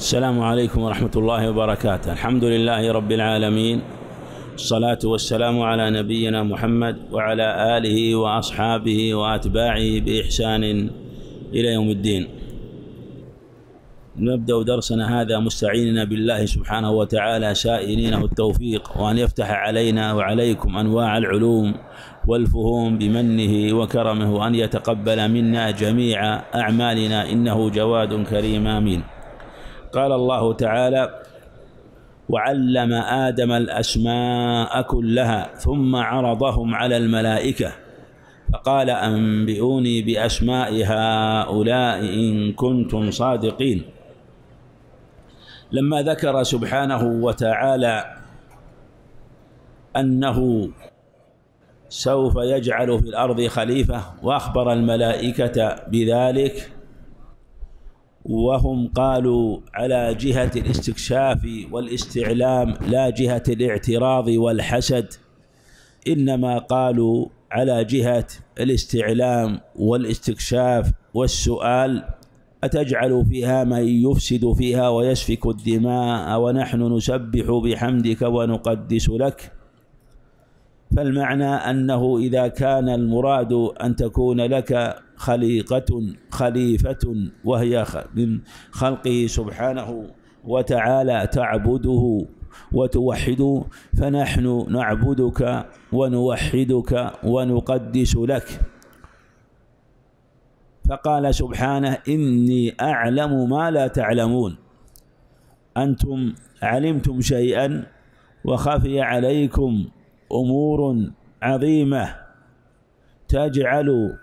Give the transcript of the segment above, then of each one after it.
السلام عليكم ورحمة الله وبركاته الحمد لله رب العالمين الصلاة والسلام على نبينا محمد وعلى آله وأصحابه وأتباعه بإحسان إلى يوم الدين نبدأ درسنا هذا مستعيننا بالله سبحانه وتعالى سائلينه التوفيق وأن يفتح علينا وعليكم أنواع العلوم والفهوم بمنه وكرمه وأن يتقبل منا جميع أعمالنا إنه جواد كريم آمين قال الله تعالى وعلم آدم الأسماء كلها ثم عرضهم على الملائكة فقال أنبئوني بأسماء هؤلاء إن كنتم صادقين لما ذكر سبحانه وتعالى أنه سوف يجعل في الأرض خليفة وأخبر الملائكة بذلك وهم قالوا على جهة الاستكشاف والاستعلام لا جهة الاعتراض والحسد إنما قالوا على جهة الاستعلام والاستكشاف والسؤال أتجعل فيها من يفسد فيها ويسفك الدماء ونحن نسبح بحمدك ونقدس لك فالمعنى أنه إذا كان المراد أن تكون لك خليقة خليفة وهي من خلقه سبحانه وتعالى تعبده وتوحد فنحن نعبدك ونوحدك ونقدس لك فقال سبحانه إني أعلم ما لا تعلمون أنتم علمتم شيئا وخفي عليكم امور عظيمه تجعل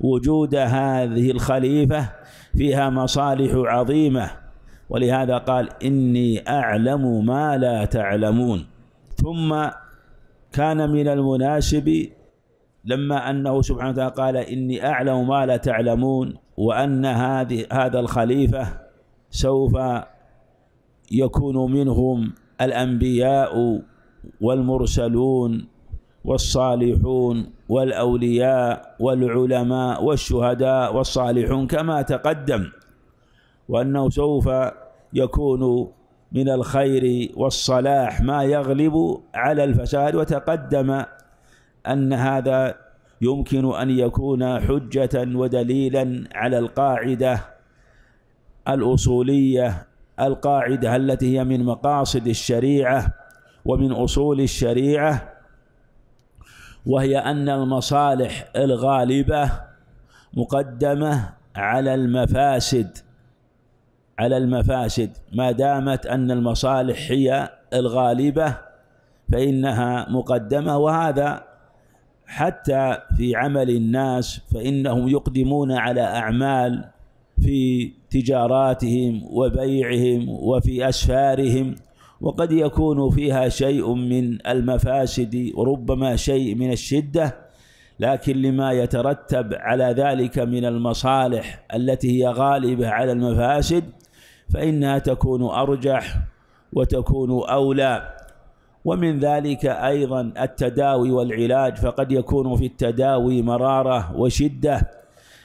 وجود هذه الخليفه فيها مصالح عظيمه ولهذا قال اني اعلم ما لا تعلمون ثم كان من المناسب لما انه سبحانه وتعالى قال اني اعلم ما لا تعلمون وان هذه هذا الخليفه سوف يكون منهم الانبياء والمرسلون والصالحون والأولياء والعلماء والشهداء والصالحون كما تقدم وأنه سوف يكون من الخير والصلاح ما يغلب على الفساد وتقدم أن هذا يمكن أن يكون حجة ودليلا على القاعدة الأصولية القاعدة التي هي من مقاصد الشريعة ومن أصول الشريعة وهي أن المصالح الغالبة مقدمة على المفاسد على المفاسد ما دامت أن المصالح هي الغالبة فإنها مقدمة وهذا حتى في عمل الناس فإنهم يقدمون على أعمال في تجاراتهم وبيعهم وفي أسفارهم وقد يكون فيها شيء من المفاسد وربما شيء من الشدة لكن لما يترتب على ذلك من المصالح التي هي غالبة على المفاسد فإنها تكون أرجح وتكون أولى ومن ذلك أيضا التداوي والعلاج فقد يكون في التداوي مرارة وشدة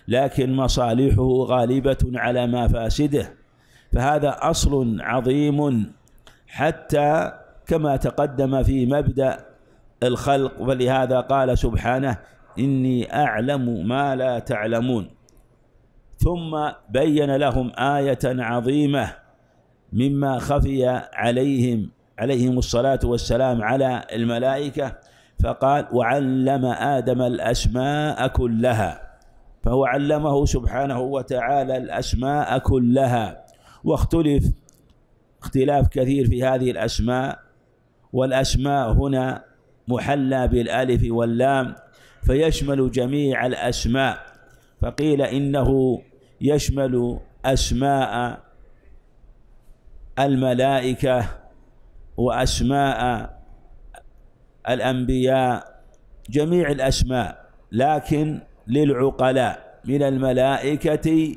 لكن مصالحه غالبة على مفاسده فهذا أصل عظيم حتى كما تقدم في مبدأ الخلق ولهذا قال سبحانه إني أعلم ما لا تعلمون ثم بين لهم آية عظيمة مما خفي عليهم عليهم الصلاة والسلام على الملائكة فقال وعلم آدم الأسماء كلها فهو علمه سبحانه وتعالى الأسماء كلها واختلف اختلاف كثير في هذه الأسماء والأسماء هنا محلى بالألف واللام فيشمل جميع الأسماء فقيل إنه يشمل أسماء الملائكة وأسماء الأنبياء جميع الأسماء لكن للعقلاء من الملائكة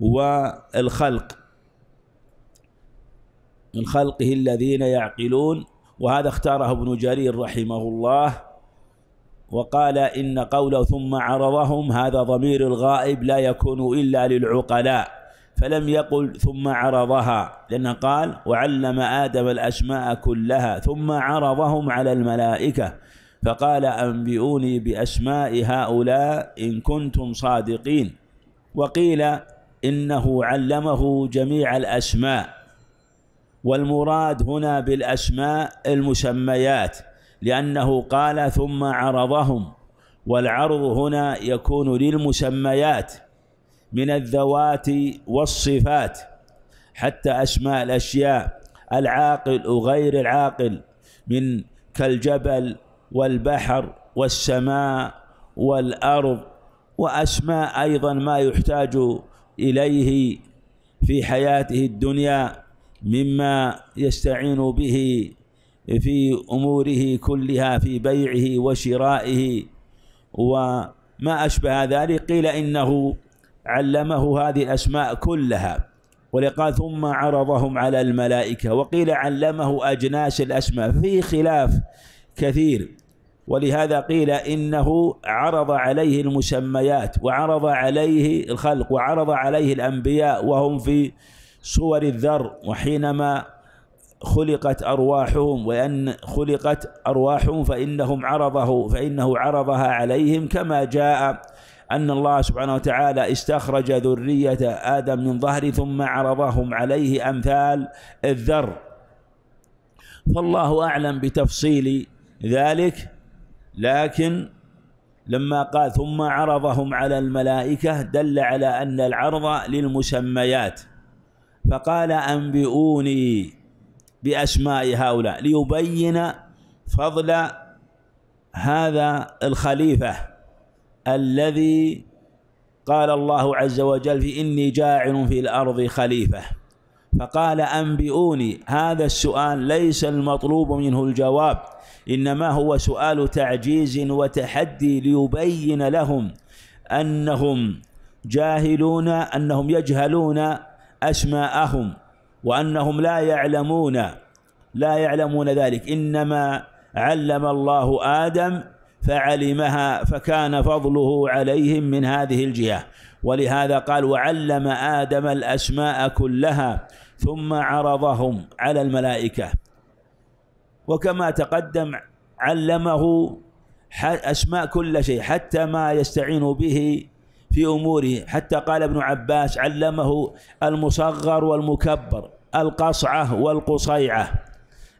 والخلق من خلقه الذين يعقلون وهذا اختاره ابن جرير رحمه الله وقال إن قوله ثم عرضهم هذا ضمير الغائب لا يكون إلا للعقلاء فلم يقل ثم عرضها لأنه قال وعلم آدم الأسماء كلها ثم عرضهم على الملائكة فقال أنبئوني بأسماء هؤلاء إن كنتم صادقين وقيل إنه علمه جميع الأسماء والمراد هنا بالأسماء المسميات لأنه قال ثم عرضهم والعرض هنا يكون للمسميات من الذوات والصفات حتى أسماء الأشياء العاقل وغير العاقل من كالجبل والبحر والسماء والأرض وأسماء أيضا ما يحتاج إليه في حياته الدنيا مما يستعين به في أموره كلها في بيعه وشرائه وما أشبه ذلك قيل إنه علمه هذه الأسماء كلها ولقال ثم عرضهم على الملائكة وقيل علمه أجناس الأسماء في خلاف كثير ولهذا قيل إنه عرض عليه المسميات وعرض عليه الخلق وعرض عليه الأنبياء وهم في صور الذر وحينما خلقت أرواحهم وأن خلقت أرواحهم فإنهم عرضه فإنه عرضها عليهم كما جاء أن الله سبحانه وتعالى استخرج ذرية آدم من ظهر ثم عرضهم عليه أمثال الذر فالله أعلم بتفصيل ذلك لكن لما قال ثم عرضهم على الملائكة دل على أن العرض للمسميات فقال أنبئوني بأسماء هؤلاء ليبين فضل هذا الخليفة الذي قال الله عز وجل في إني جاعل في الأرض خليفة فقال أنبئوني هذا السؤال ليس المطلوب منه الجواب إنما هو سؤال تعجيز وتحدي ليبين لهم أنهم جاهلون أنهم يجهلون أسماءهم وأنهم لا يعلمون لا يعلمون ذلك إنما علم الله آدم فعلمها فكان فضله عليهم من هذه الجهة ولهذا قال وعلم آدم الأسماء كلها ثم عرضهم على الملائكة وكما تقدم علمه أسماء كل شيء حتى ما يستعين به في أموره حتى قال ابن عباس علمه المصغر والمكبر القصعة والقصيعة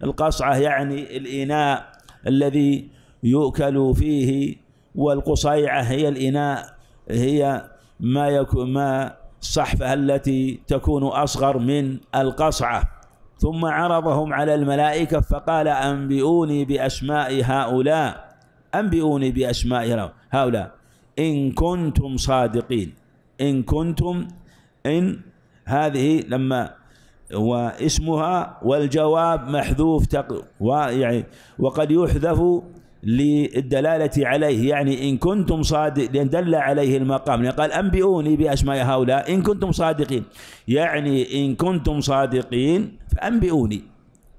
القصعة يعني الإناء الذي يؤكل فيه والقصيعة هي الإناء هي ما يكون ما الصحفة التي تكون أصغر من القصعة ثم عرضهم على الملائكة فقال أنبئوني بأسماء هؤلاء أنبئوني بأسماء هؤلاء إن كنتم صادقين إن كنتم إن هذه لما واسمها والجواب محذوف تق يعني وقد يحذف للدلالة عليه يعني إن كنتم صادق لأن دل عليه المقام يعني قال أنبئوني بأسماء هؤلاء إن كنتم صادقين يعني إن كنتم صادقين فأنبئوني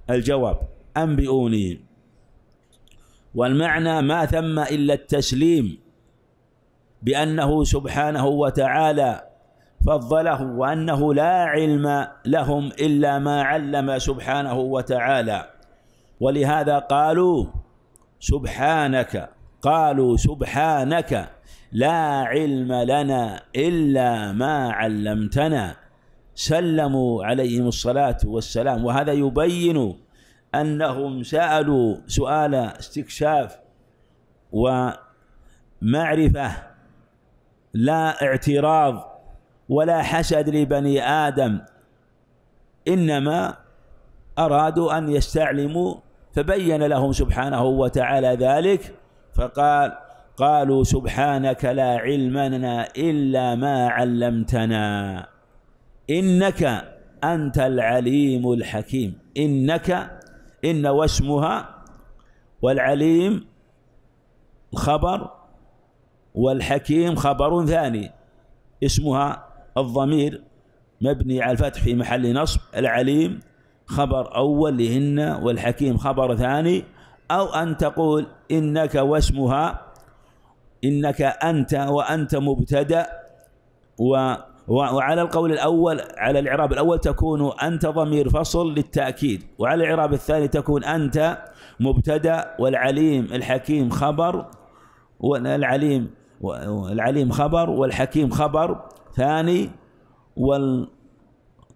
الجواب أنبئوني والمعنى ما ثم إلا التسليم بأنه سبحانه وتعالى فضله وأنه لا علم لهم إلا ما علم سبحانه وتعالى ولهذا قالوا سبحانك قالوا سبحانك لا علم لنا إلا ما علمتنا سلموا عليهم الصلاة والسلام وهذا يبين أنهم سألوا سؤال استكشاف ومعرفة لا اعتراض ولا حسد لبني آدم إنما أرادوا أن يستعلموا فبين لهم سبحانه وتعالى ذلك فقال قالوا سبحانك لا علم لنا إلا ما علمتنا إنك أنت العليم الحكيم إنك إن واسمها والعليم الخبر والحكيم خبر ثاني اسمها الضمير مبني على الفتح في محل نصب العليم خبر أول لهن والحكيم خبر ثاني أو أن تقول إنك واسمها إنك أنت وأنت مبتدأ و وعلى القول الأول على الإعراب الأول تكون أنت ضمير فصل للتأكيد وعلى الإعراب الثاني تكون أنت مبتدأ والعليم الحكيم خبر والعليم والعليم خبر والحكيم خبر ثاني وال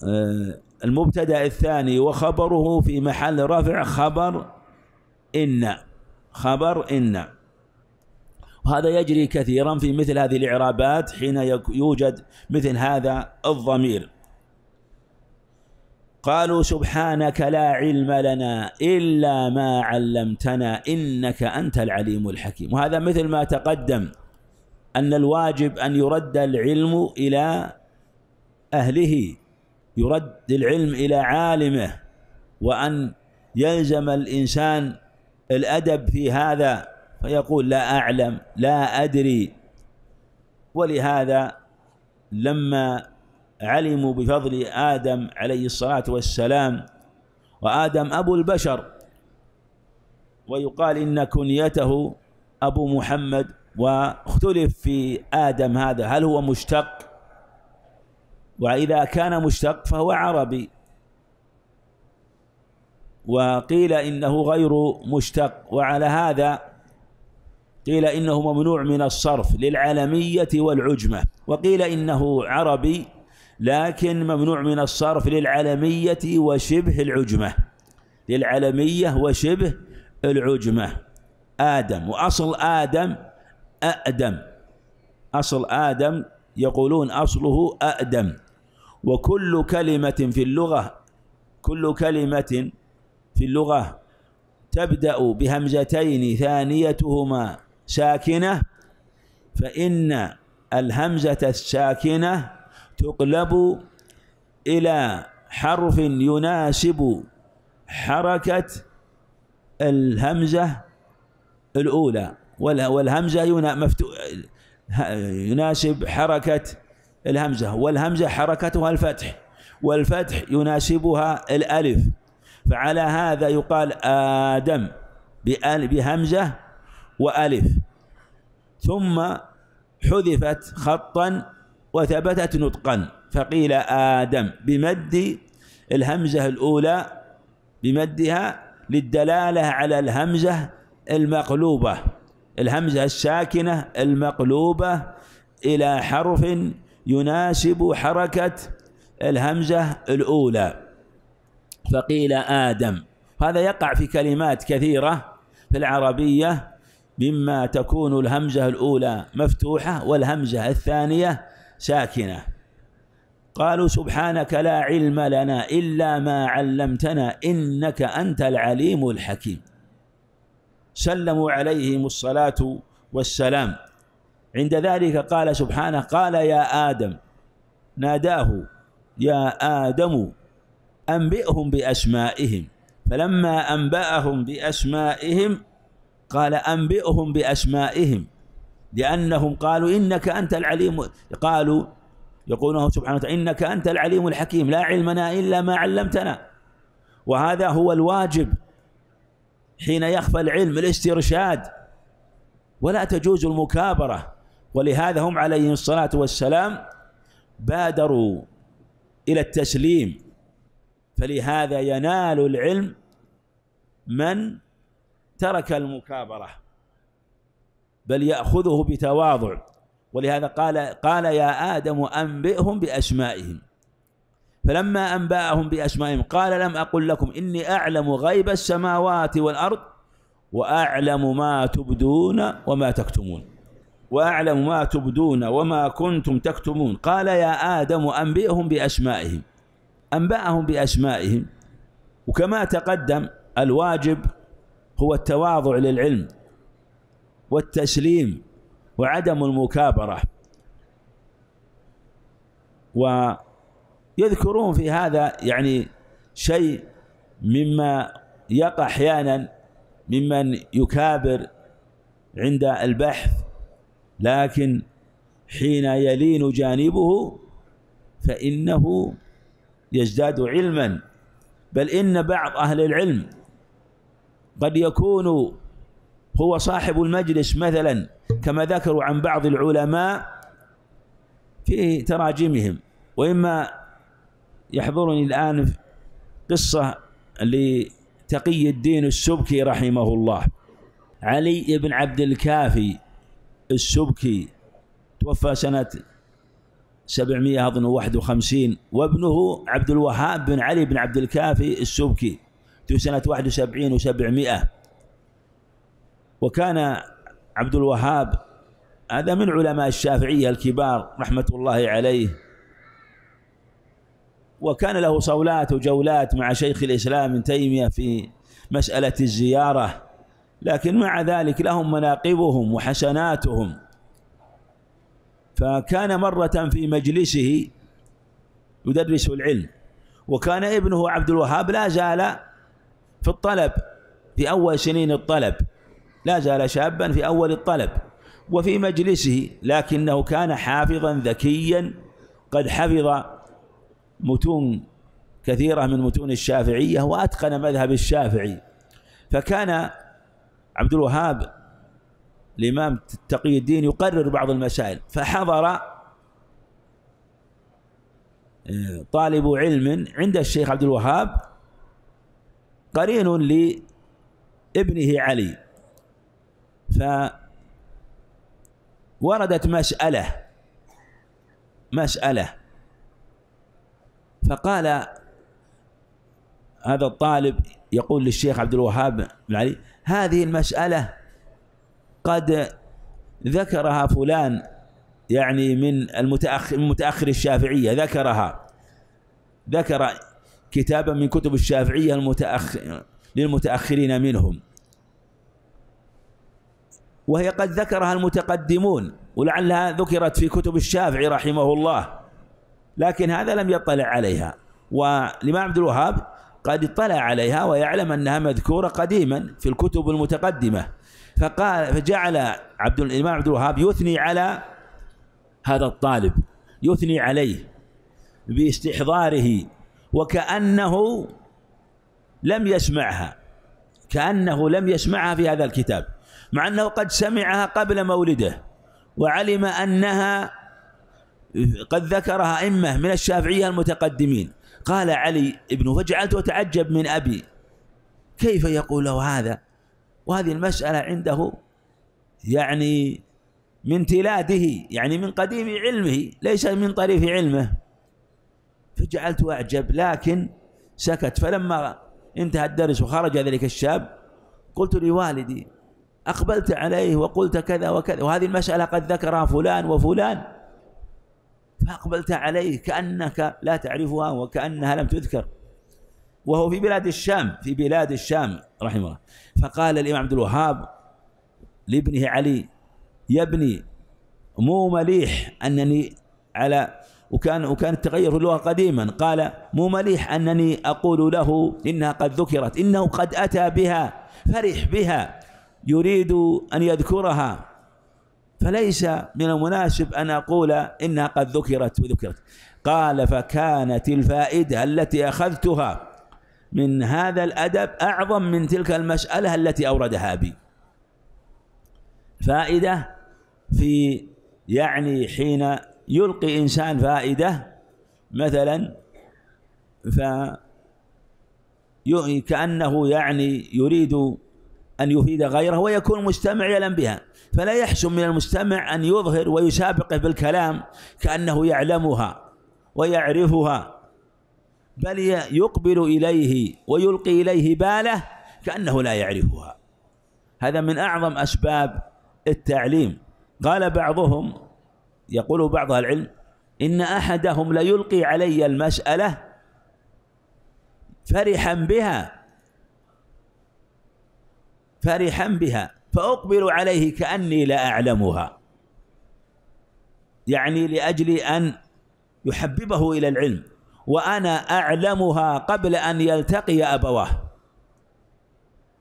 آه، المبتدا الثاني وخبره في محل رفع خبر ان خبر ان وهذا يجري كثيرا في مثل هذه الاعرابات حين يوجد مثل هذا الضمير قالوا سبحانك لا علم لنا الا ما علمتنا انك انت العليم الحكيم وهذا مثل ما تقدم أن الواجب أن يرد العلم إلى أهله يرد العلم إلى عالمه وأن يلزم الإنسان الأدب في هذا فيقول لا أعلم لا أدري ولهذا لما علموا بفضل آدم عليه الصلاة والسلام وآدم أبو البشر ويقال إن كنيته أبو محمد واختلف في آدم هذا هل هو مشتق وإذا كان مشتق فهو عربي وقيل إنه غير مشتق وعلى هذا قيل إنه ممنوع من الصرف للعلمية والعجمة وقيل إنه عربي لكن ممنوع من الصرف للعلمية وشبه العجمة للعلمية وشبه العجمة آدم وأصل آدم أأدم أصل آدم يقولون أصله أأدم وكل كلمة في اللغة كل كلمة في اللغة تبدأ بهمزتين ثانيتهما ساكنة فإن الهمزة الساكنة تقلب إلى حرف يناسب حركة الهمزة الأولى والهمزة يناسب حركة الهمزة والهمزة حركتها الفتح والفتح يناسبها الألف فعلى هذا يقال آدم بهمزة وألف ثم حذفت خطا وثبتت نطقا فقيل آدم بمد الهمزة الأولى بمدها للدلالة على الهمزة المقلوبة الهمزة الساكنة المقلوبة إلى حرف يناسب حركة الهمزة الأولى فقيل آدم هذا يقع في كلمات كثيرة في العربية مما تكون الهمزة الأولى مفتوحة والهمزة الثانية ساكنة قالوا سبحانك لا علم لنا إلا ما علمتنا إنك أنت العليم الحكيم سلموا عليهم الصلاة والسلام عند ذلك قال سبحانه قال يا آدم ناداه يا آدم أنبئهم بأسمائهم فلما أنبأهم بأسمائهم قال أنبئهم بأسمائهم لأنهم قالوا إنك أنت العليم قالوا يقوله سبحانه وتعالى إنك أنت العليم الحكيم لا علمنا إلا ما علمتنا وهذا هو الواجب حين يخفى العلم الاسترشاد ولا تجوز المكابرة ولهذا هم عليه الصلاة والسلام بادروا إلى التسليم فلهذا ينال العلم من ترك المكابرة بل يأخذه بتواضع ولهذا قال قال يا آدم أنبئهم بأسمائهم فلما أنبأهم بأسمائهم قال لم أقل لكم إني أعلم غيب السماوات والأرض وأعلم ما تبدون وما تكتمون وأعلم ما تبدون وما كنتم تكتمون قال يا آدم أنبئهم بأسمائهم أنبأهم بأسمائهم وكما تقدم الواجب هو التواضع للعلم والتسليم وعدم المكابرة و يذكرون في هذا يعني شيء مما يقع احيانا ممن يكابر عند البحث لكن حين يلين جانبه فإنه يزداد علما بل إن بعض أهل العلم قد يكون هو صاحب المجلس مثلا كما ذكروا عن بعض العلماء في تراجمهم وإما يحضرني الآن قصة لتقي الدين السبكي رحمه الله علي بن عبد الكافي السبكي توفى سنة 751 وابنه عبد الوهاب بن علي بن عبد الكافي السبكي في سنة 71 و700 وكان عبد الوهاب هذا من علماء الشافعية الكبار رحمة الله عليه وكان له صولات وجولات مع شيخ الإسلام ابن تيمية في مسألة الزيارة لكن مع ذلك لهم مناقبهم وحسناتهم فكان مرة في مجلسه يدرس العلم وكان ابنه عبد الوهاب لا زال في الطلب في أول سنين الطلب لا زال شابا في أول الطلب وفي مجلسه لكنه كان حافظا ذكيا قد حفظ متون كثيرة من متون الشافعية وأتقن مذهب الشافعي فكان عبد الوهاب الإمام تقي الدين يقرر بعض المسائل فحضر آه، طالب علم عند الشيخ عبد الوهاب قرين لابنه علي فوردت مسألة مسألة فقال هذا الطالب يقول للشيخ عبد الوهاب العلي هذه المسألة قد ذكرها فلان يعني من المتأخر متأخر الشافعية ذكرها ذكر كتابا من كتب الشافعية المتأخر للمتأخرين منهم وهي قد ذكرها المتقدمون ولعلها ذكرت في كتب الشافعي رحمه الله لكن هذا لم يطلع عليها والإمام عبد الوهاب قد اطلع عليها ويعلم أنها مذكورة قديما في الكتب المتقدمة فقال فجعل عبد الإمام عبد الوهاب يثني على هذا الطالب يثني عليه باستحضاره وكأنه لم يسمعها كأنه لم يسمعها في هذا الكتاب مع أنه قد سمعها قبل مولده وعلم أنها قد ذكرها أئمة من الشافعية المتقدمين قال علي ابن فجعلت أتعجب من أبي كيف يقول له هذا وهذه المسألة عنده يعني من تلاده يعني من قديم علمه ليس من طريف علمه فجعلت أعجب لكن سكت فلما انتهى الدرس وخرج ذلك الشاب قلت لوالدي أقبلت عليه وقلت كذا وكذا وهذه المسألة قد ذكرها فلان وفلان فأقبلت عليه كأنك لا تعرفها وكأنها لم تذكر وهو في بلاد الشام في بلاد الشام رحمه الله فقال الإمام عبد الوهاب لابنه علي يا ابني مو مليح أنني على وكان وكان التغير في اللغة قديما قال مو مليح أنني أقول له إنها قد ذكرت إنه قد أتى بها فرح بها يريد أن يذكرها فليس من المناسب أن أقول إنها قد ذكرت وذكرت قال فكانت الفائدة التي أخذتها من هذا الأدب أعظم من تلك المسألة التي أوردها بي فائدة في يعني حين يلقي إنسان فائدة مثلا ف كأنه يعني يريد أن يفيد غيره ويكون مستمع يلم بها فلا يحشم من المستمع أن يظهر ويسابقه بالكلام كأنه يعلمها ويعرفها بل يقبل إليه ويلقي إليه باله كأنه لا يعرفها هذا من أعظم أسباب التعليم قال بعضهم يقول بعض العلم إن أحدهم ليلقي علي المسألة فرحا بها فرحا بها فأقبل عليه كأني لا أعلمها يعني لأجل أن يحببه إلى العلم وأنا أعلمها قبل أن يلتقي أبواه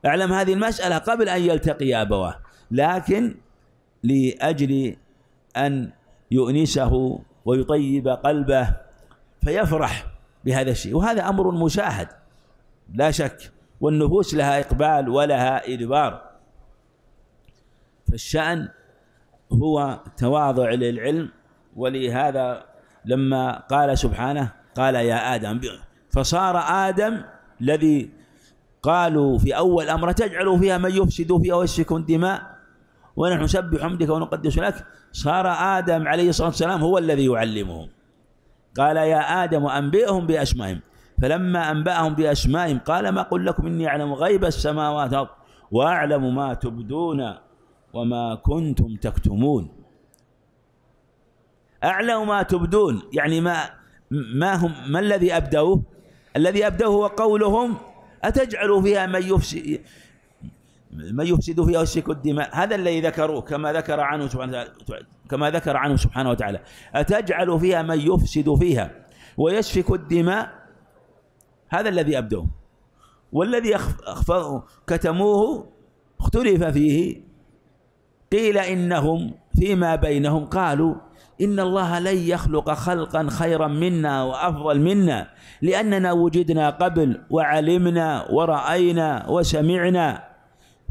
أعلم هذه المسألة قبل أن يلتقي أبواه لكن لأجل أن يؤنسه ويطيب قلبه فيفرح بهذا الشيء وهذا أمر مشاهد لا شك والنفوس لها إقبال ولها إدبار فالشأن هو تواضع للعلم ولهذا لما قال سبحانه قال يا آدم فصار آدم الذي قالوا في أول أمر تجعلوا فيها من يفسد فيها ويسفك الدماء ونحن نسبح حمدك ونقدس لك صار آدم عليه الصلاة والسلام هو الذي يعلمهم قال يا آدم أنبئهم بأسمائهم فلما أنبأهم بأسمائهم قال ما قل لكم إني أعلم غيب السماوات وأعلم ما تبدون وما كنتم تكتمون اعلوا ما تبدون يعني ما ما هم ما الذي أبدوه الذي أبدوه هو قولهم اتجعلوا فيها من يفسد من يفسد فيها ويسفك الدماء هذا الذي ذكروه كما ذكر عنه سبحانه كما ذكر عنه سبحانه وتعالى أتجعل فيها من يفسد فيها ويسفك الدماء هذا الذي أبدوه والذي أخفوه كتموه اختلف فيه قيل إنهم فيما بينهم قالوا إن الله لن يخلق خلقا خيرا منا وأفضل منا لأننا وجدنا قبل وعلمنا ورأينا وسمعنا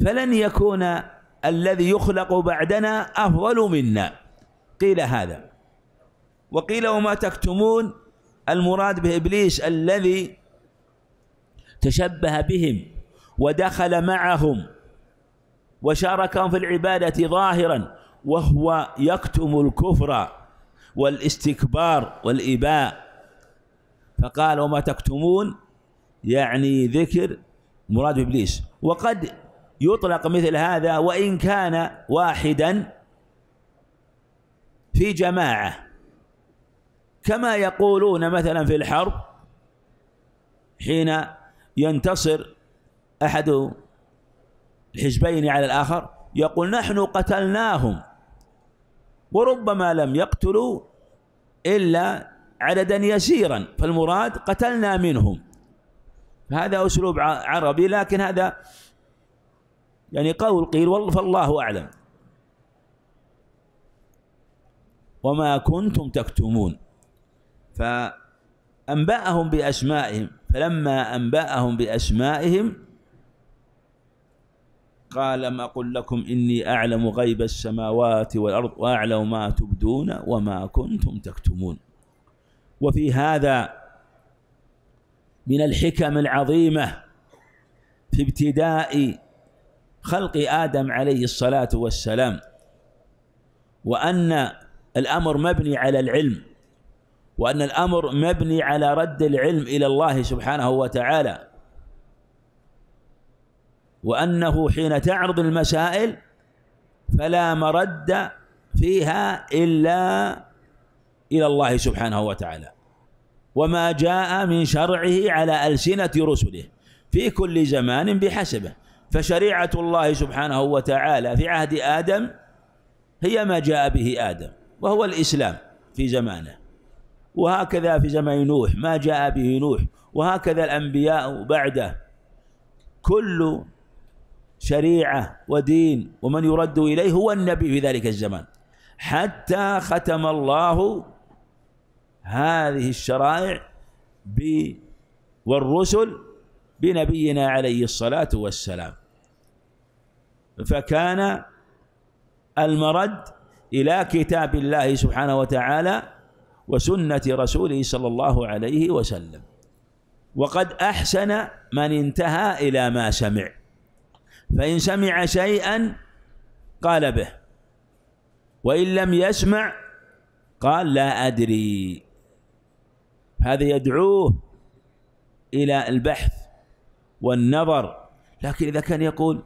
فلن يكون الذي يخلق بعدنا أفضل منا قيل هذا وقيل وما تكتمون المراد بإبليس الذي تشبه بهم ودخل معهم وشاركهم في العبادة ظاهرا وهو يكتم الكفر والاستكبار والإباء فقال وما تكتمون يعني ذكر مراد إبليس وقد يطلق مثل هذا وإن كان واحدا في جماعة كما يقولون مثلا في الحرب حين ينتصر أحد الحزبين على الآخر يقول نحن قتلناهم وربما لم يقتلوا إلا عددا يسيرا فالمراد قتلنا منهم هذا أسلوب عربي لكن هذا يعني قول قيل والله فالله أعلم وما كنتم تكتمون فأنبأهم بأسمائهم فلما أنبأهم بأسمائهم قال لم أقل لكم إني أعلم غيب السماوات والأرض وأعلم ما تبدون وما كنتم تكتمون وفي هذا من الحكم العظيمة في ابتداء خلق آدم عليه الصلاة والسلام وأن الأمر مبني على العلم وأن الأمر مبني على رد العلم إلى الله سبحانه وتعالى وأنه حين تعرض المسائل فلا مرد فيها إلا إلى الله سبحانه وتعالى وما جاء من شرعه على ألسنة رسله في كل زمان بحسبه فشريعة الله سبحانه وتعالى في عهد آدم هي ما جاء به آدم وهو الإسلام في زمانه وهكذا في زمن نوح ما جاء به نوح وهكذا الأنبياء بعده كل شريعة ودين ومن يرد إليه هو النبي في ذلك الزمان حتى ختم الله هذه الشرائع ب والرسل بنبينا عليه الصلاة والسلام فكان المرد إلى كتاب الله سبحانه وتعالى وسنة رسوله صلى الله عليه وسلم وقد أحسن من انتهى إلى ما سمع فإن سمع شيئا قال به وإن لم يسمع قال لا أدري هذا يدعوه إلى البحث والنظر لكن إذا كان يقول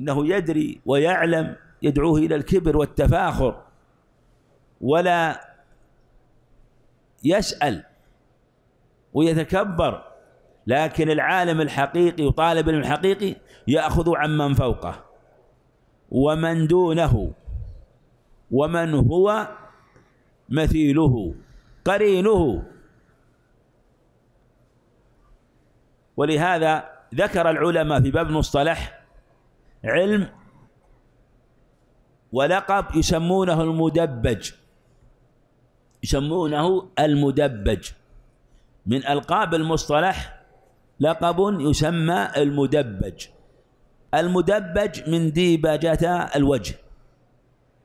أنه يدري ويعلم يدعوه إلى الكبر والتفاخر ولا يسأل ويتكبر لكن العالم الحقيقي وطالب العلم الحقيقي يأخذ عمن فوقه ومن دونه ومن هو مثيله قرينه ولهذا ذكر العلماء في باب المصطلح علم ولقب يسمونه المدبج يسمونه المدبج من ألقاب المصطلح لقب يسمى المدبج المدبج من ديباجة الوجه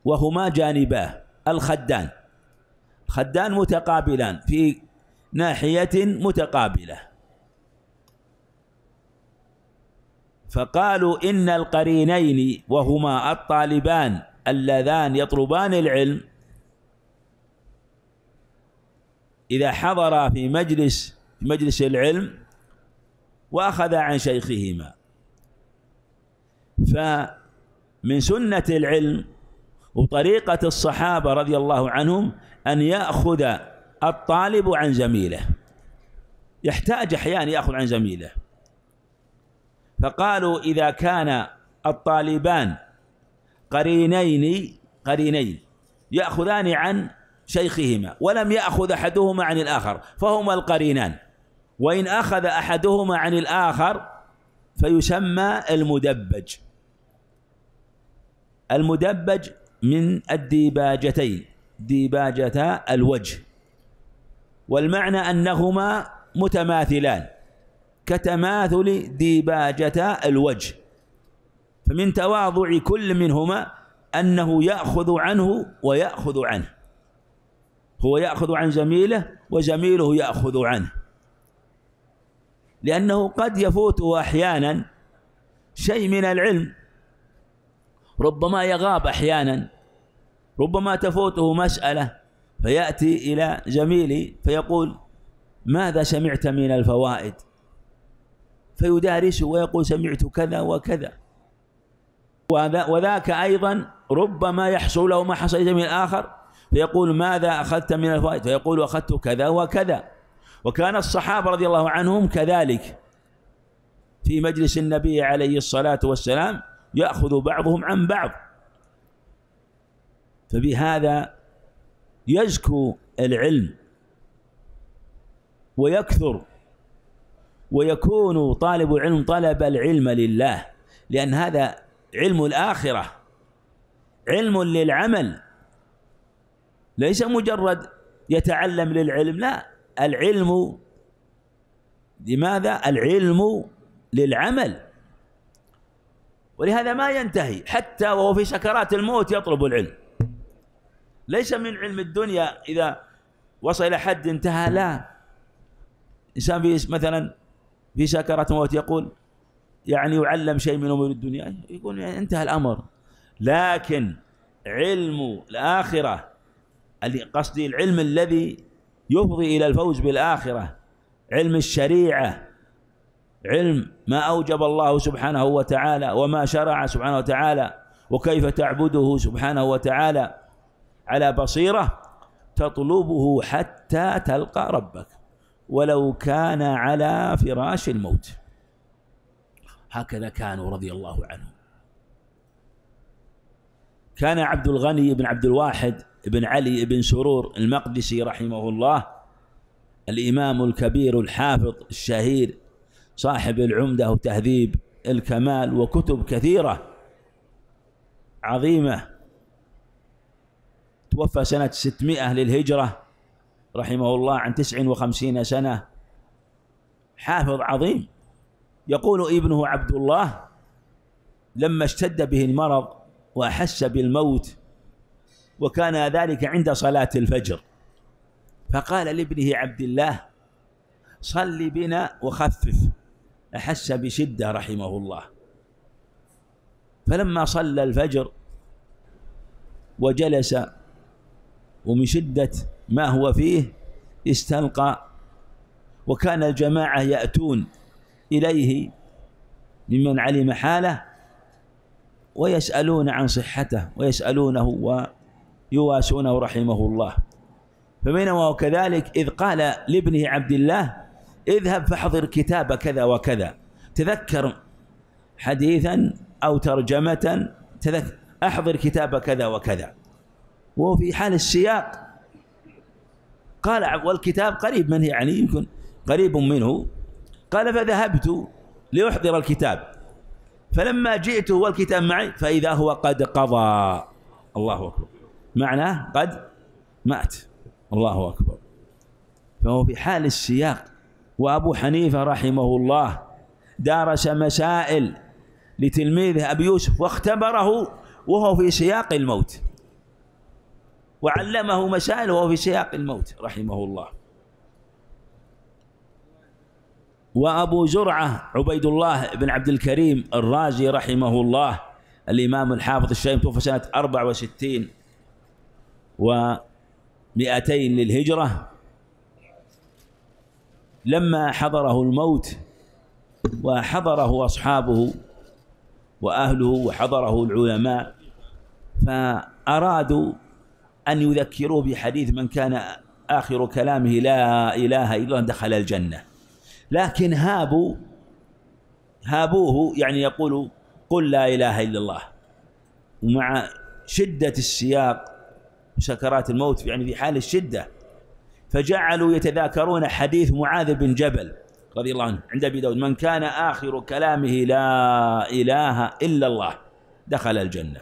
وهما جانباه الخدان خدان متقابلان في ناحية متقابلة فقالوا إن القرينين وهما الطالبان اللذان يطلبان العلم إذا حضر في مجلس في مجلس العلم وأخذ عن شيخهما فمن سنة العلم وطريقة الصحابة رضي الله عنهم أن يأخذ الطالب عن زميله يحتاج أحيانا يأخذ عن زميله فقالوا إذا كان الطالبان قرينين قرينين يأخذان عن شيخهما ولم يأخذ أحدهما عن الآخر فهما القرينان وإن أخذ أحدهما عن الآخر فيسمى المدبج المدبج من الديباجتين ديباجتا الوجه والمعنى أنهما متماثلان كتماثل ديباجتا الوجه فمن تواضع كل منهما أنه يأخذ عنه ويأخذ عنه هو يأخذ عن زميله وزميله يأخذ عنه لأنه قد يفوته أحيانا شيء من العلم ربما يغاب أحيانا ربما تفوته مسألة فيأتي إلى جميلي فيقول ماذا سمعت من الفوائد فيدارسه ويقول سمعت كذا وكذا وذاك أيضا ربما يحصل له ما حصل لزميل آخر فيقول ماذا أخذت من الفوائد فيقول أخذت كذا وكذا وكان الصحابة رضي الله عنهم كذلك في مجلس النبي عليه الصلاة والسلام يأخذ بعضهم عن بعض فبهذا يزكو العلم ويكثر ويكون طالب العلم طلب العلم لله لأن هذا علم الآخرة علم للعمل ليس مجرد يتعلم للعلم لا العلم لماذا العلم للعمل ولهذا ما ينتهي حتى وهو في سكرات الموت يطلب العلم ليس من علم الدنيا إذا وصل إلى حد انتهى لا إنسان في مثلا في سكرات الموت يقول يعني يعلم شيء من أمور الدنيا يقول يعني انتهى الأمر لكن علم الآخرة قصدي العلم الذي يفضي إلى الفوز بالآخرة علم الشريعة علم ما أوجب الله سبحانه وتعالى وما شرع سبحانه وتعالى وكيف تعبده سبحانه وتعالى على بصيرة تطلبه حتى تلقى ربك ولو كان على فراش الموت هكذا كانوا رضي الله عنهم كان عبد الغني بن عبد الواحد بن علي بن سرور المقدسي رحمه الله الإمام الكبير الحافظ الشهير صاحب العمدة وتهذيب الكمال وكتب كثيرة عظيمة توفى سنة 600 للهجرة رحمه الله عن 59 سنة حافظ عظيم يقول ابنه عبد الله لما اشتد به المرض وأحس بالموت وكان ذلك عند صلاة الفجر فقال لابنه عبد الله صل بنا وخفف أحس بشدة رحمه الله فلما صلى الفجر وجلس ومن شدة ما هو فيه استلقى وكان الجماعة يأتون إليه ممن علم حاله ويسألون عن صحته ويسألونه يواسونه رحمه الله فبينما هو كذلك إذ قال لابنه عبد الله اذهب فاحضر كتاب كذا وكذا تذكر حديثا أو ترجمة تذكر احضر كتاب كذا وكذا وهو في حال السياق قال والكتاب قريب منه يعني يمكن قريب منه قال فذهبت لأحضر الكتاب فلما جئت والكتاب معي فإذا هو قد قضى الله أكبر معناه قد مات الله أكبر فهو في حال السياق وأبو حنيفة رحمه الله دارس مسائل لتلميذه أبي يوسف واختبره وهو في سياق الموت وعلمه مسائل وهو في سياق الموت رحمه الله وأبو زرعة عبيد الله بن عبد الكريم الرازي رحمه الله الإمام الحافظ الشيخ توفى سنة 64 ومئتين للهجرة لما حضره الموت وحضره أصحابه وأهله وحضره العلماء فأرادوا أن يذكروه بحديث من كان آخر كلامه لا إله إلا الله دخل الجنة لكن هابوا هابوه يعني يقول قل لا إله إلا الله ومع شدة السياق سكرات الموت يعني في حال الشدة فجعلوا يتذاكرون حديث معاذ بن جبل رضي الله عنه عند أبي داود من كان آخر كلامه لا إله إلا الله دخل الجنة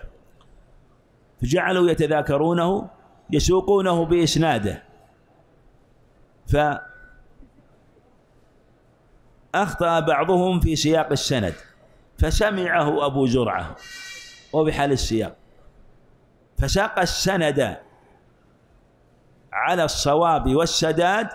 فجعلوا يتذاكرونه يسوقونه بإسناده ف أخطأ بعضهم في سياق السند فسمعه أبو زرعة وهو بحال السياق فساق السند على الصواب والسداد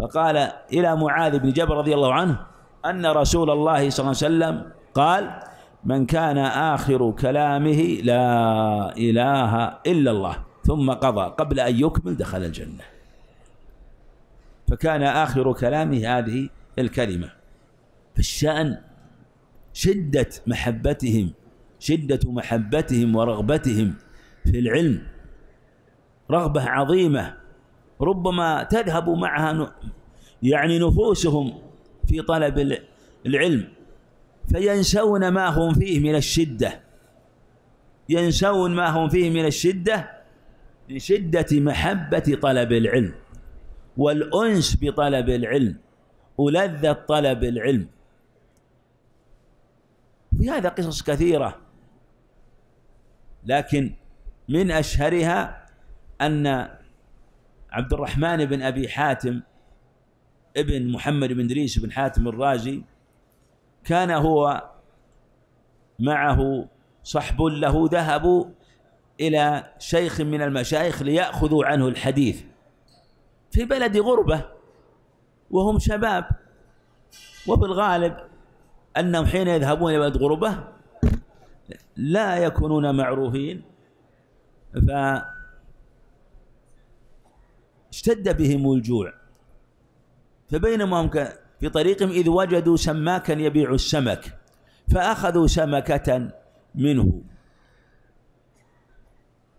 فقال إلى معاذ بن جبل رضي الله عنه أن رسول الله صلى الله عليه وسلم قال من كان آخر كلامه لا إله إلا الله ثم قضى قبل أن يكمل دخل الجنة فكان آخر كلامه هذه الكلمة فالشأن شدة محبتهم شدة محبتهم ورغبتهم في العلم رغبة عظيمة ربما تذهب معها يعني نفوسهم في طلب العلم فينسون ما هم فيه من الشدة ينسون ما هم فيه من الشدة من شدة محبة طلب العلم والأنس بطلب العلم ولذة طلب العلم في هذا قصص كثيرة لكن من أشهرها أن عبد الرحمن بن أبي حاتم ابن محمد بن إدريس بن حاتم الرازي كان هو معه صحب له ذهبوا إلى شيخ من المشايخ ليأخذوا عنه الحديث في بلد غربة وهم شباب وبالغالب أنهم حين يذهبون إلى بلد غربة لا يكونون معروفين ف اشتد بهم الجوع فبينما هم في طريقهم إذ وجدوا سماكا يبيع السمك فأخذوا سمكة منه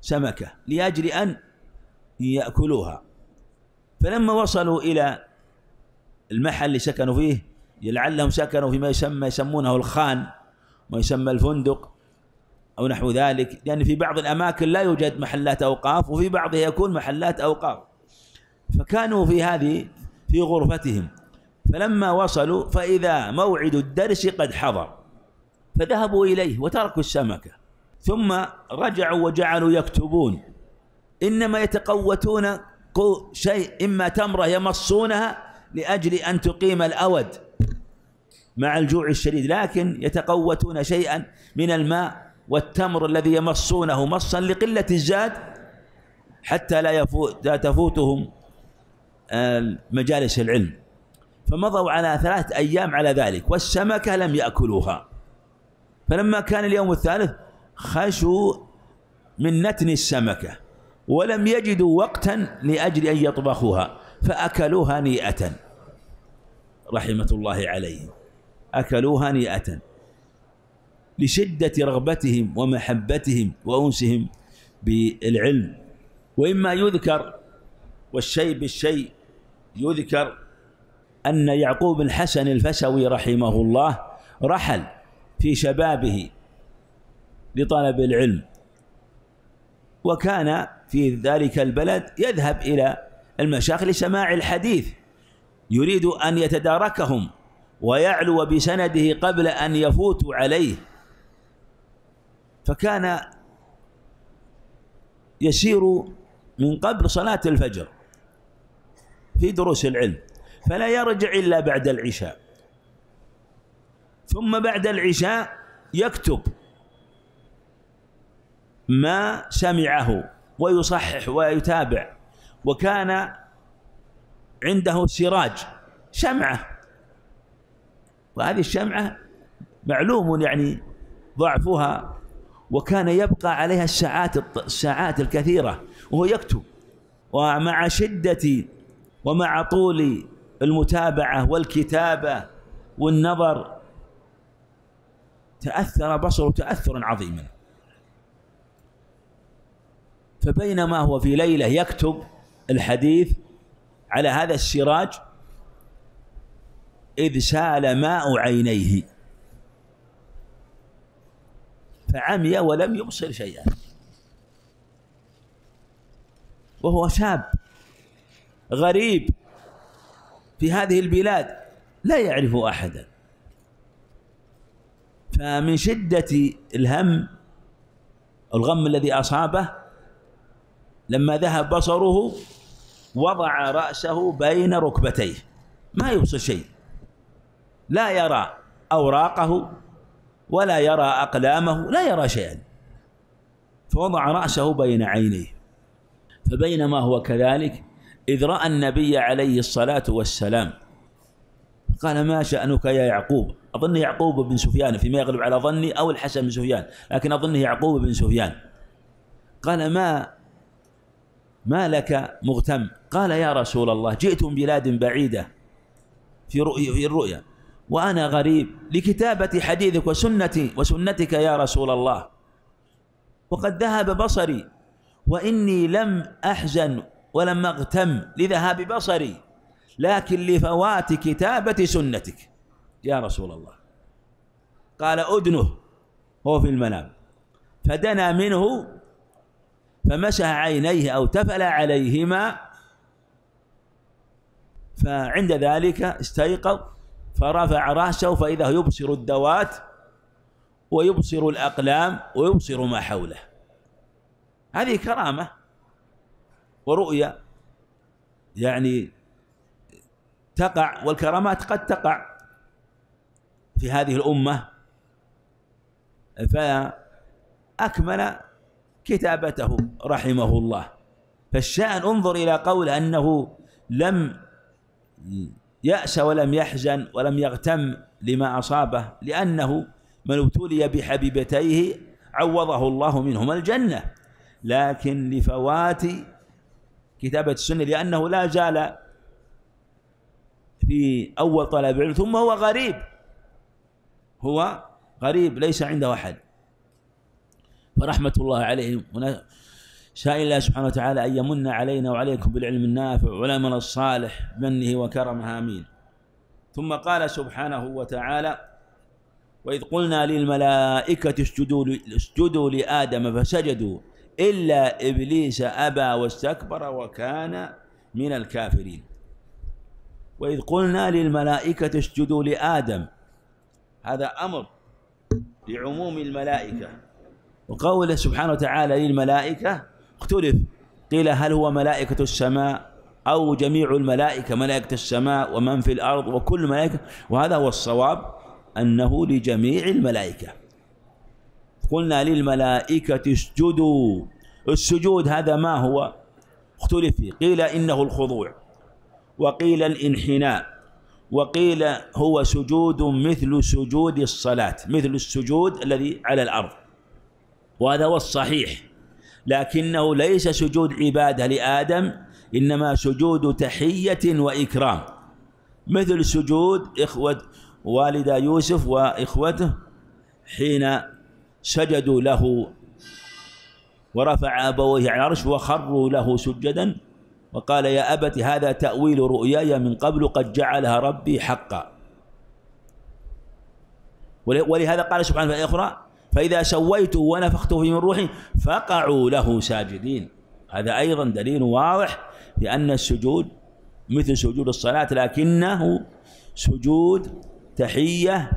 سمكة لأجل أن يأكلوها فلما وصلوا إلى المحل اللي سكنوا فيه لعلهم سكنوا فيما يسمى يسمونه الخان ما يسمى الفندق أو نحو ذلك لأن في بعض الأماكن لا يوجد محلات أوقاف وفي بعضها يكون محلات أوقاف فكانوا في هذه في غرفتهم فلما وصلوا فإذا موعد الدرس قد حضر فذهبوا إليه وتركوا السمكة ثم رجعوا وجعلوا يكتبون إنما يتقوتون شيء إما تمرة يمصونها لأجل أن تقيم الأود مع الجوع الشديد لكن يتقوتون شيئا من الماء والتمر الذي يمصونه مصا لقلة الزاد حتى لا, يفوت لا تفوتهم آه، مجالس العلم فمضوا على ثلاث أيام على ذلك والسمكة لم يأكلوها فلما كان اليوم الثالث خشوا من نتن السمكة ولم يجدوا وقتا لأجل أن يطبخوها فأكلوها نيئة رحمة الله عليهم أكلوها نيئة لشدة رغبتهم ومحبتهم وأنسهم بالعلم وإما يذكر والشيء بالشيء يذكر أن يعقوب الحسن الفسوي رحمه الله رحل في شبابه لطلب العلم وكان في ذلك البلد يذهب إلى المشاخ لسماع الحديث يريد أن يتداركهم ويعلو بسنده قبل أن يفوتوا عليه فكان يسير من قبل صلاة الفجر في دروس العلم فلا يرجع إلا بعد العشاء ثم بعد العشاء يكتب ما سمعه ويصحح ويتابع وكان عنده سراج شمعة وهذه الشمعة معلوم يعني ضعفها وكان يبقى عليها الساعات الساعات الكثيرة وهو يكتب ومع شدة ومع طول المتابعة والكتابة والنظر تأثر بصره تأثرا عظيما فبينما هو في ليلة يكتب الحديث على هذا السراج إذ سال ماء عينيه فعمي ولم يبصر شيئا وهو شاب غريب في هذه البلاد لا يعرف احدا فمن شده الهم الغم الذي اصابه لما ذهب بصره وضع راسه بين ركبتيه ما يبصر شيء لا يرى اوراقه ولا يرى اقلامه لا يرى شيئا فوضع راسه بين عينيه فبينما هو كذلك إذ رأى النبي عليه الصلاة والسلام قال ما شأنك يا يعقوب أظن يعقوب بن سفيان فيما يغلب على ظني أو الحسن بن سفيان لكن أظنه يعقوب بن سفيان قال ما ما لك مغتم قال يا رسول الله جئت من بلاد بعيدة في رؤية في الرؤيا وأنا غريب لكتابة حديثك وسنتي وسنتك يا رسول الله وقد ذهب بصري وإني لم أحزن ولما أغتم لذهاب بصري لكن لفوات كتابة سنتك يا رسول الله قال أدنه هو في المنام فدنا منه فمسح عينيه أو تفل عليهما فعند ذلك استيقظ فرفع رأسه فإذا يبصر الدوات ويبصر الأقلام ويبصر ما حوله هذه كرامة ورؤيا يعني تقع والكرامات قد تقع في هذه الأمة فأكمل كتابته رحمه الله فالشأن انظر إلى قول أنه لم يأس ولم يحزن ولم يغتم لما أصابه لأنه من ابتلي بحبيبتيه عوضه الله منهما الجنة لكن لفوات كتابة السنة لأنه لا زال في أول طلب العلم ثم هو غريب هو غريب ليس عنده أحد فرحمة الله عليهم سائل الله سبحانه وتعالى أن يمن علينا وعليكم بالعلم النافع والعمل الصالح منه وكرمه آمين ثم قال سبحانه وتعالى وإذ قلنا للملائكة اسجدوا اسجدوا لآدم فسجدوا إلا إبليس أبى واستكبر وكان من الكافرين وإذ قلنا للملائكة اسجدوا لآدم هذا أمر لعموم الملائكة وقول سبحانه وتعالى للملائكة اختلف قيل هل هو ملائكة السماء أو جميع الملائكة ملائكة السماء ومن في الأرض وكل ملائكة وهذا هو الصواب أنه لجميع الملائكة قلنا للملائكة اسجدوا السجود هذا ما هو اختلف فيه قيل إنه الخضوع وقيل الانحناء وقيل هو سجود مثل سجود الصلاة مثل السجود الذي على الأرض وهذا هو الصحيح لكنه ليس سجود عبادة لآدم إنما سجود تحية وإكرام مثل سجود إخوة والد يوسف وإخوته حين سجدوا له ورفع أبويه على العرش وخروا له سجدا وقال يا أبت هذا تأويل رؤياي من قبل قد جعلها ربي حقا ولهذا قال سبحانه في الأخرى فإذا سويت ونفخت من روحي فقعوا له ساجدين هذا أيضا دليل واضح لأن السجود مثل سجود الصلاة لكنه سجود تحية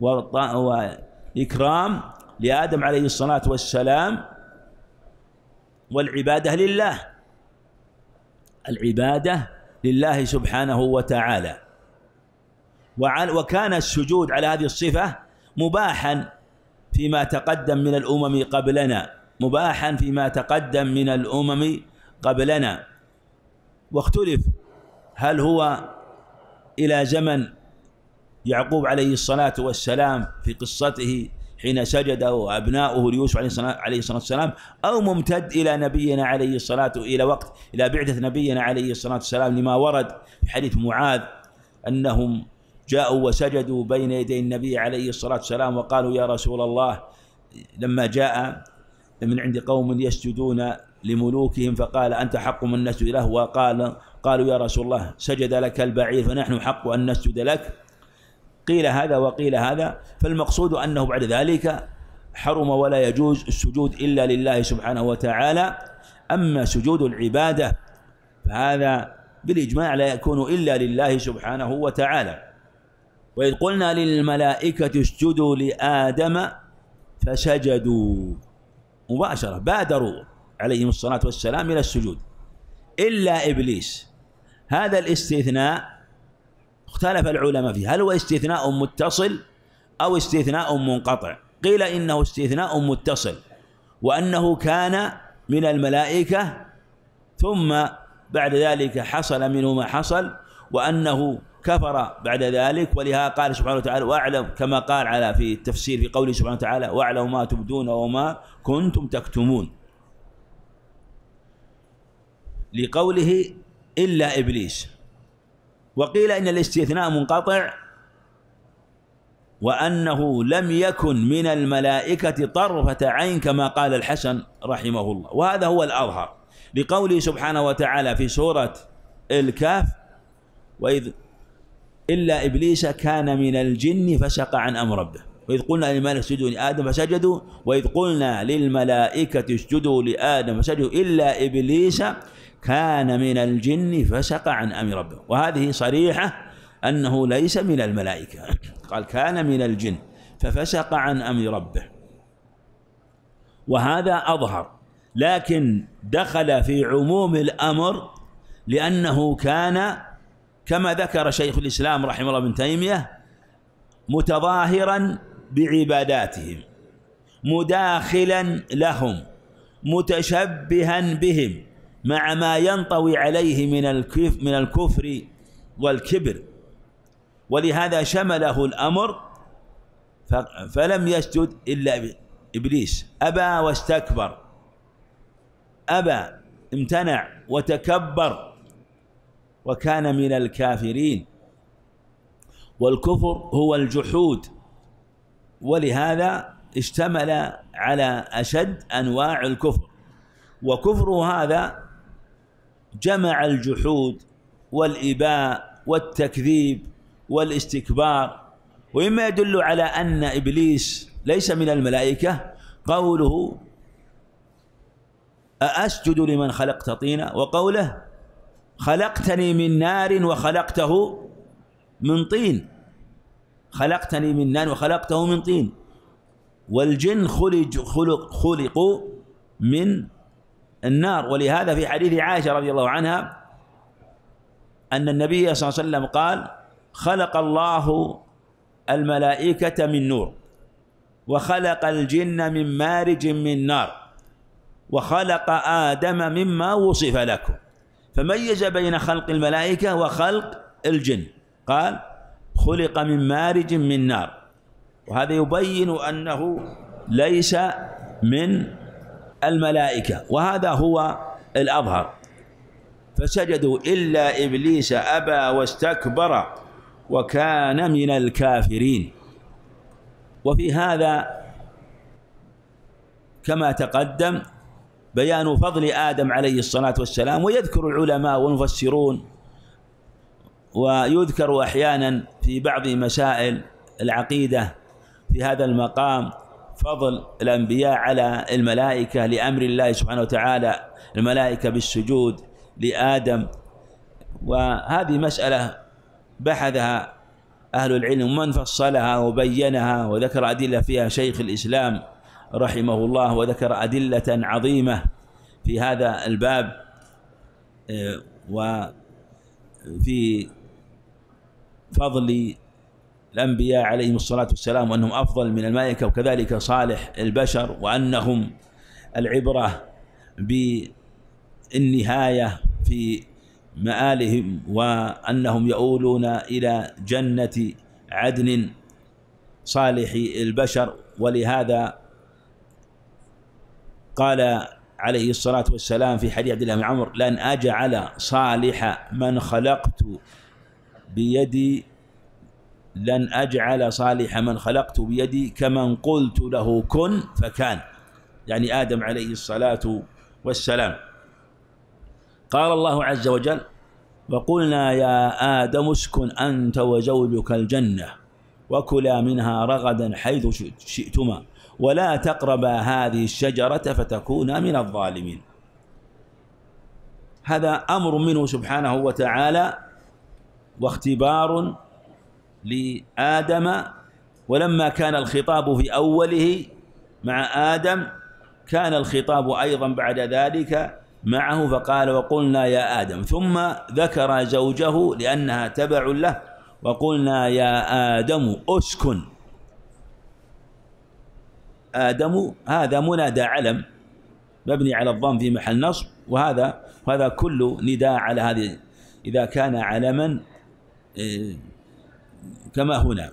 وإكرام لآدم عليه الصلاة والسلام والعبادة لله العبادة لله سبحانه وتعالى وكان السجود على هذه الصفة مباحا فيما تقدم من الأمم قبلنا مباحا فيما تقدم من الأمم قبلنا واختلف هل هو إلى زمن يعقوب عليه الصلاة والسلام في قصته حين سجد أبناؤه ليوسف عليه الصلاة والسلام أو ممتد إلى نبينا عليه الصلاة إلى وقت إلى بعثة نبينا عليه الصلاة والسلام لما ورد في حديث معاذ أنهم جاءوا وسجدوا بين يدي النبي عليه الصلاة والسلام وقالوا يا رسول الله لما جاء من عند قوم يسجدون لملوكهم فقال أنت حق من نسجد له وقال قالوا يا رسول الله سجد لك البعير فنحن حق أن نسجد لك قيل هذا وقيل هذا فالمقصود أنه بعد ذلك حرم ولا يجوز السجود إلا لله سبحانه وتعالى أما سجود العبادة فهذا بالإجماع لا يكون إلا لله سبحانه وتعالى وإذ قلنا للملائكة اسجدوا لآدم فسجدوا مباشرة بادروا عليهم الصلاة والسلام إلى السجود إلا إبليس هذا الاستثناء اختلف العلماء فيه هل هو استثناء متصل أو استثناء منقطع قيل إنه استثناء متصل وأنه كان من الملائكة ثم بعد ذلك حصل منه ما حصل وأنه كفر بعد ذلك ولهذا قال سبحانه وتعالى واعلم كما قال على في التفسير في قوله سبحانه وتعالى واعلم ما تبدون وما كنتم تكتمون لقوله إلا إبليس وقيل إن الاستثناء منقطع وأنه لم يكن من الملائكة طرفة عين كما قال الحسن رحمه الله وهذا هو الأظهر لقوله سبحانه وتعالى في سورة الكهف وإذ إلا إبليس كان من الجن فسق عن أمر ربه وإذ قلنا للملائكة اسجدوا لآدم فسجدوا وإذ قلنا للملائكة اسجدوا لآدم فسجدوا إلا إبليس كان من الجن فسق عن امر ربه وهذه صريحه انه ليس من الملائكه قال كان من الجن ففسق عن امر ربه وهذا اظهر لكن دخل في عموم الامر لانه كان كما ذكر شيخ الاسلام رحمه الله ابن تيميه متظاهرا بعباداتهم مداخلا لهم متشبها بهم مع ما ينطوي عليه من الكف من الكفر والكبر ولهذا شمله الأمر فلم يسجد إلا إبليس أبى واستكبر أبى امتنع وتكبر وكان من الكافرين والكفر هو الجحود ولهذا اشتمل على أشد أنواع الكفر وكفر هذا جمع الجحود والإباء والتكذيب والاستكبار ومما يدل على أن إبليس ليس من الملائكة قوله أأسجد لمن خلقت طينا وقوله خلقتني من نار وخلقته من طين خلقتني من نار وخلقته من طين والجن خلق خلق خلقوا من النار ولهذا في حديث عائشة رضي الله عنها أن النبي صلى الله عليه وسلم قال خلق الله الملائكة من نور وخلق الجن من مارج من نار وخلق آدم مما وصف لكم فميز بين خلق الملائكة وخلق الجن قال خلق من مارج من نار وهذا يبين أنه ليس من الملائكة وهذا هو الأظهر فسجدوا إلا إبليس أبى واستكبر وكان من الكافرين وفي هذا كما تقدم بيان فضل آدم عليه الصلاة والسلام ويذكر العلماء والمفسرون ويذكر أحيانا في بعض مسائل العقيدة في هذا المقام فضل الأنبياء على الملائكة لأمر الله سبحانه وتعالى الملائكة بالسجود لآدم وهذه مسألة بحثها أهل العلم من فصلها وبينها وذكر أدلة فيها شيخ الإسلام رحمه الله وذكر أدلة عظيمة في هذا الباب آه، وفي فضل الأنبياء عليهم الصلاة والسلام وأنهم أفضل من الملائكة وكذلك صالح البشر وأنهم العبرة بالنهاية في مآلهم وأنهم يؤولون إلى جنة عدن صالح البشر ولهذا قال عليه الصلاة والسلام في حديث عبد الله بن عمرو لن أجعل صالح من خلقت بيدي لن أجعل صالح من خلقت بيدي كمن قلت له كن فكان يعني آدم عليه الصلاة والسلام قال الله عز وجل وقلنا يا آدم اسكن أنت وزوجك الجنة وكلا منها رغدا حيث شئتما ولا تقربا هذه الشجرة فتكونا من الظالمين هذا أمر منه سبحانه وتعالى واختبار لآدم ولما كان الخطاب في أوله مع آدم كان الخطاب أيضا بعد ذلك معه فقال وقلنا يا آدم ثم ذكر زوجه لأنها تبع له وقلنا يا آدم أسكن آدم هذا منادى علم مبني على الضم في محل نصب وهذا وهذا كله نداء على هذه إذا كان علما إيه، كما هنا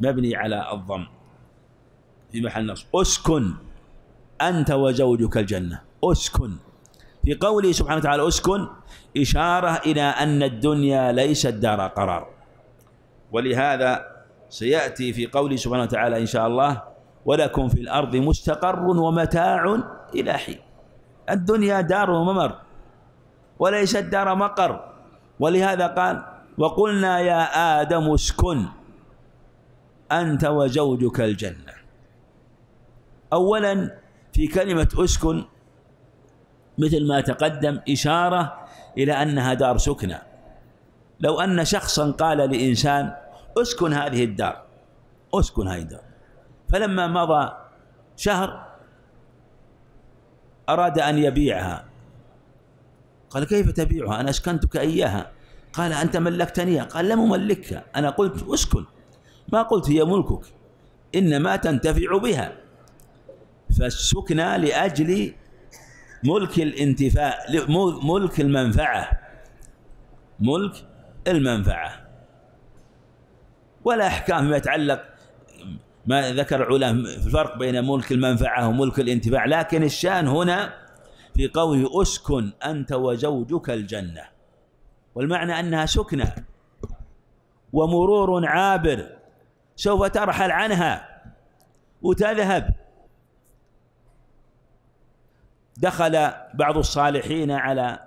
مبني على الضم في محل النص اسكن انت وزوجك الجنه اسكن في قوله سبحانه وتعالى اسكن اشاره الى ان الدنيا ليست دار قرار ولهذا سياتي في قوله سبحانه وتعالى ان شاء الله ولكم في الارض مستقر ومتاع الى حين الدنيا دار وممر وليست دار مقر ولهذا قال وقلنا يا آدم اسكن أنت وزوجك الجنة أولا في كلمة اسكن مثل ما تقدم إشارة إلى أنها دار سكنى لو أن شخصا قال لإنسان اسكن هذه الدار اسكن هذه الدار فلما مضى شهر أراد أن يبيعها قال كيف تبيعها أنا أسكنتك إياها قال أنت ملكتني قال لم أملكها أنا قلت اسكن ما قلت هي ملكك إنما تنتفع بها فالسكنى لأجل ملك الانتفاع ملك المنفعة ملك المنفعة ولا أحكام فيما يتعلق ما ذكر علماء الفرق بين ملك المنفعة وملك الانتفاع لكن الشان هنا في قوله اسكن أنت وزوجك الجنة والمعنى أنها سكنة ومرور عابر سوف ترحل عنها وتذهب دخل بعض الصالحين على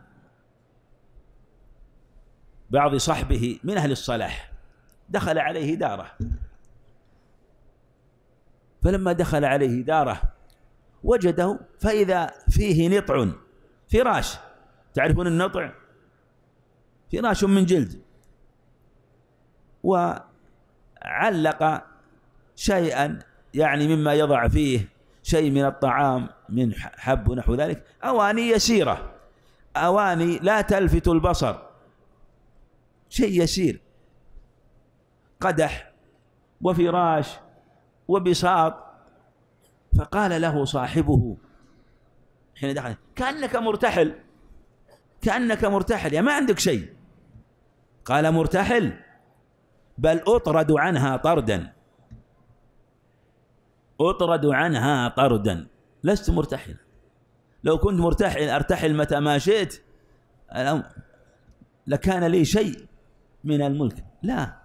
بعض صحبه من أهل الصلاح دخل عليه داره فلما دخل عليه داره وجده فإذا فيه نطع فراش تعرفون النطع فراش من جلد وعلق شيئا يعني مما يضع فيه شيء من الطعام من حب ونحو ذلك أواني يسيرة أواني لا تلفت البصر شيء يسير قدح وفراش وبساط فقال له صاحبه حين دخل كأنك مرتحل كأنك مرتحل يا يعني ما عندك شيء قال مرتحل بل أطرد عنها طردا أطرد عنها طردا لست مرتحلا لو كنت مرتحل أرتحل متى ما شئت لكان لي شيء من الملك لا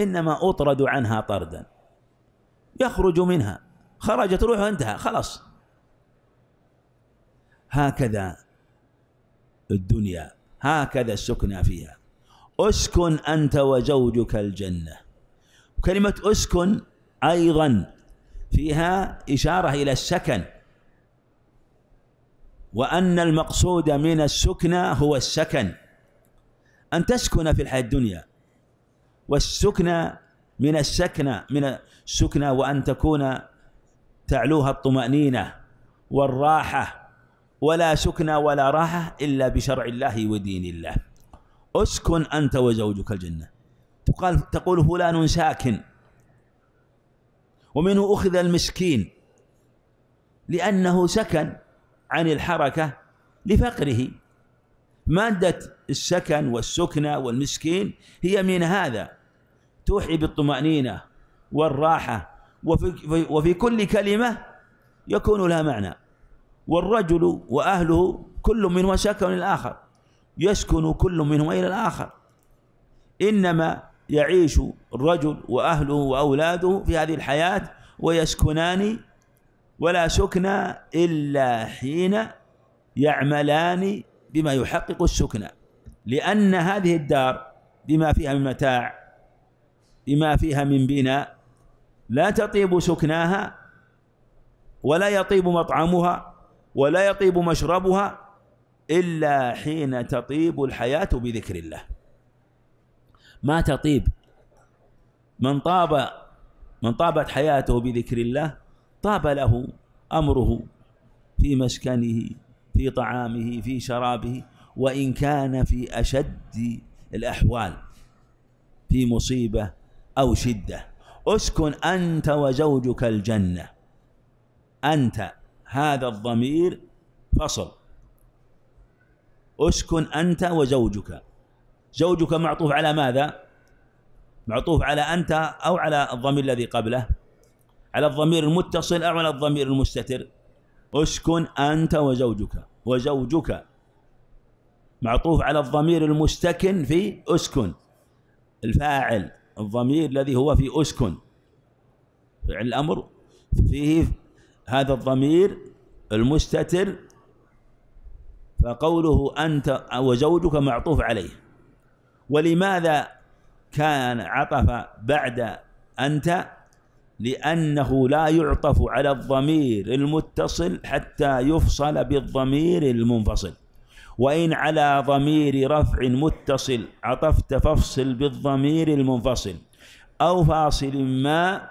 إنما أطرد عنها طردا يخرج منها خرجت روحه انتهى خلاص هكذا الدنيا هكذا السكنى فيها اسكن أنت وزوجك الجنة كلمة اسكن أيضا فيها إشارة إلى السكن وأن المقصود من السكن هو السكن أن تسكن في الحياة الدنيا والسكن من السكنى من السكنى وأن تكون تعلوها الطمأنينة والراحة ولا سكنى ولا راحة إلا بشرع الله ودين الله اسكن أنت وزوجك الجنة تقال تقول فلان ساكن ومنه أخذ المسكين لأنه سكن عن الحركة لفقره مادة السكن والسكنى والمسكين هي من هذا توحي بالطمأنينة والراحة وفي, وفي كل كلمة يكون لها معنى والرجل وأهله كل من سكن الآخر يسكن كل منهما إلى الآخر إنما يعيش الرجل وأهله وأولاده في هذه الحياة ويسكنان ولا سكن إلا حين يعملان بما يحقق السكن لأن هذه الدار بما فيها من متاع بما فيها من بناء لا تطيب سكناها ولا يطيب مطعمها ولا يطيب مشربها إلا حين تطيب الحياة بذكر الله ما تطيب من طاب من طابت حياته بذكر الله طاب له أمره في مسكنه في طعامه في شرابه وإن كان في أشد الأحوال في مصيبة أو شدة اسكن أنت وزوجك الجنة أنت هذا الضمير فصل اسكن أنت وزوجك زوجك معطوف على ماذا معطوف على أنت أو على الضمير الذي قبله على الضمير المتصل أو على الضمير المستتر اسكن أنت وزوجك وزوجك معطوف على الضمير المستكن في اسكن الفاعل الضمير الذي هو في اسكن فعل الأمر فيه هذا الضمير المستتر فقوله أنت وزوجك معطوف عليه ولماذا كان عطف بعد أنت لأنه لا يعطف على الضمير المتصل حتى يفصل بالضمير المنفصل وإن على ضمير رفع متصل عطفت فافصل بالضمير المنفصل أو فاصل ما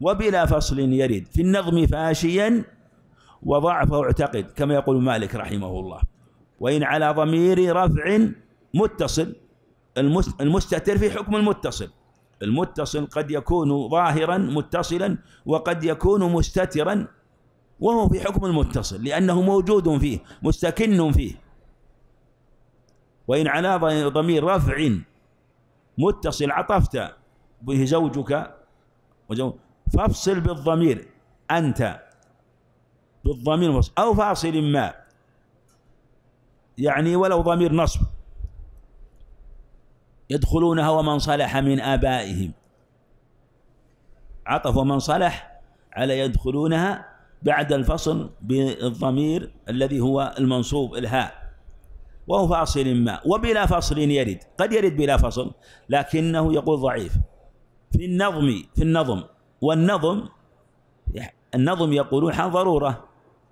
وبلا فصل يرد في النظم فاشيا وضعفه اعتقد كما يقول مالك رحمه الله وإن على ضمير رفع متصل المستتر في حكم المتصل المتصل قد يكون ظاهرا متصلا وقد يكون مستترا وهو في حكم المتصل لأنه موجود فيه مستكن فيه وإن على ضمير رفع متصل عطفت به زوجك فافصل بالضمير أنت بالضمير المفصل أو فاصل ما يعني ولو ضمير نصب يدخلونها ومن صلح من آبائهم عطف ومن صلح على يدخلونها بعد الفصل بالضمير الذي هو المنصوب الهاء وهو فاصل ما وبلا فصل يرد قد يرد بلا فصل لكنه يقول ضعيف في النظم في النظم والنظم يعني النظم يقولون حال ضروره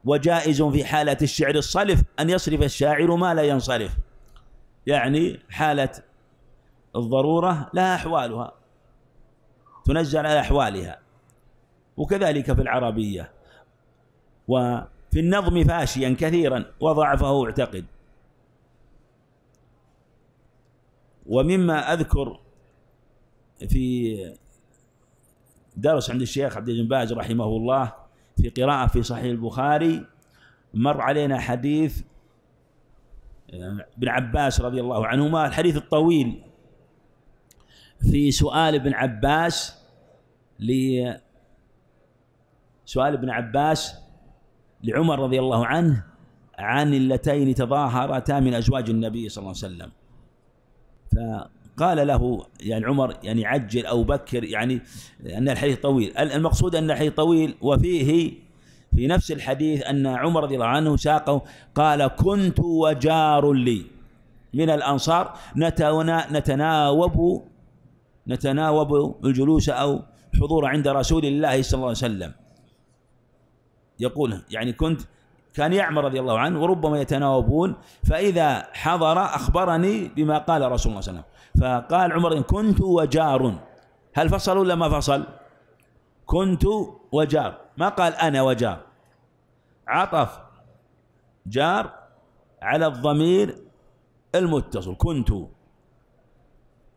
وجائز في حالة الشعر الصلف أن يصرف الشاعر ما لا ينصرف يعني حالة الضرورة لها أحوالها تنزل على أحوالها وكذلك في العربية وفي النظم فاشيا كثيرا وضعفه اعتقد ومما أذكر في درس عند الشيخ عبد بن باز رحمه الله في قراءة في صحيح البخاري مر علينا حديث ابن آه، عباس رضي الله عنهما الحديث الطويل في سؤال ابن عباس ل سؤال ابن عباس لعمر رضي الله عنه عن اللتين تظاهرتا من ازواج النبي صلى الله عليه وسلم ف قال له يعني عمر يعني عجل أو بكر يعني أن الحديث طويل المقصود أن الحديث طويل وفيه في نفس الحديث أن عمر رضي الله عنه ساقه قال كنت وجار لي من الأنصار نتناوب نتناوب الجلوس أو حضور عند رسول الله صلى الله عليه وسلم يقول يعني كنت كان يعمر رضي الله عنه وربما يتناوبون فإذا حضر أخبرني بما قال رسول الله صلى الله عليه وسلم فقال عمر إن كنت وجار هل فصل ولا ما فصل كنت وجار ما قال أنا وجار عطف جار على الضمير المتصل كنت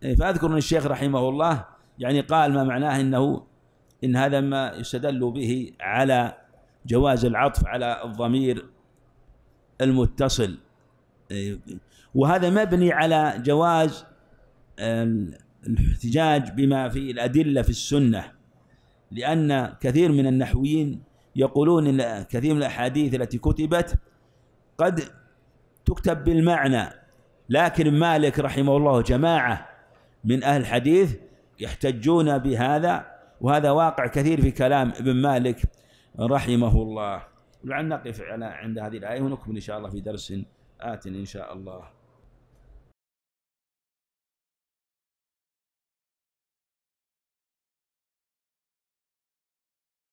إيه، فأذكر أن الشيخ رحمه الله يعني قال ما معناه أنه إن هذا ما يستدل به على جواز العطف على الضمير المتصل إيه، وهذا مبني على جواز الاحتجاج بما في الأدلة في السنة لأن كثير من النحويين يقولون إن كثير من الأحاديث التي كتبت قد تكتب بالمعنى لكن مالك رحمه الله جماعة من أهل الحديث يحتجون بهذا وهذا واقع كثير في كلام ابن مالك رحمه الله لعل نقف على عند هذه الآية ونكمل إن شاء الله في درس آت إن شاء الله